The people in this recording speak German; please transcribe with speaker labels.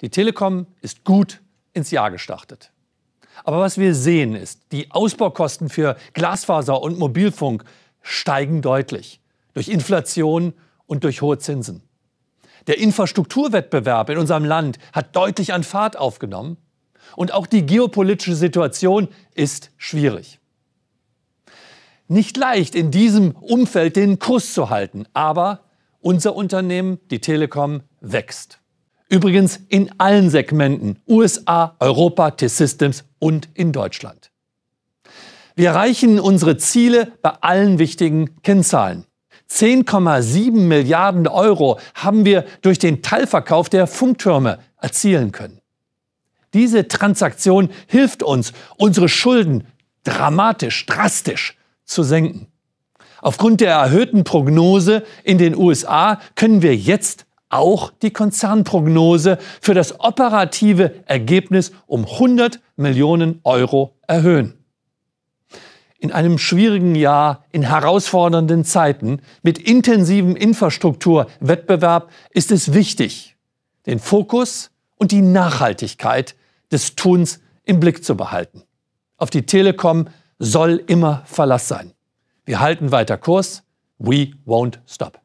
Speaker 1: Die Telekom ist gut ins Jahr gestartet. Aber was wir sehen ist, die Ausbaukosten für Glasfaser und Mobilfunk steigen deutlich durch Inflation und durch hohe Zinsen. Der Infrastrukturwettbewerb in unserem Land hat deutlich an Fahrt aufgenommen und auch die geopolitische Situation ist schwierig. Nicht leicht in diesem Umfeld den Kurs zu halten, aber unser Unternehmen, die Telekom, wächst. Übrigens in allen Segmenten USA, Europa, T-Systems und in Deutschland. Wir erreichen unsere Ziele bei allen wichtigen Kennzahlen. 10,7 Milliarden Euro haben wir durch den Teilverkauf der Funktürme erzielen können. Diese Transaktion hilft uns, unsere Schulden dramatisch, drastisch zu senken. Aufgrund der erhöhten Prognose in den USA können wir jetzt auch die Konzernprognose für das operative Ergebnis um 100 Millionen Euro erhöhen. In einem schwierigen Jahr, in herausfordernden Zeiten, mit intensivem Infrastrukturwettbewerb ist es wichtig, den Fokus und die Nachhaltigkeit des Tuns im Blick zu behalten. Auf die Telekom soll immer Verlass sein. Wir halten weiter Kurs. We won't stop.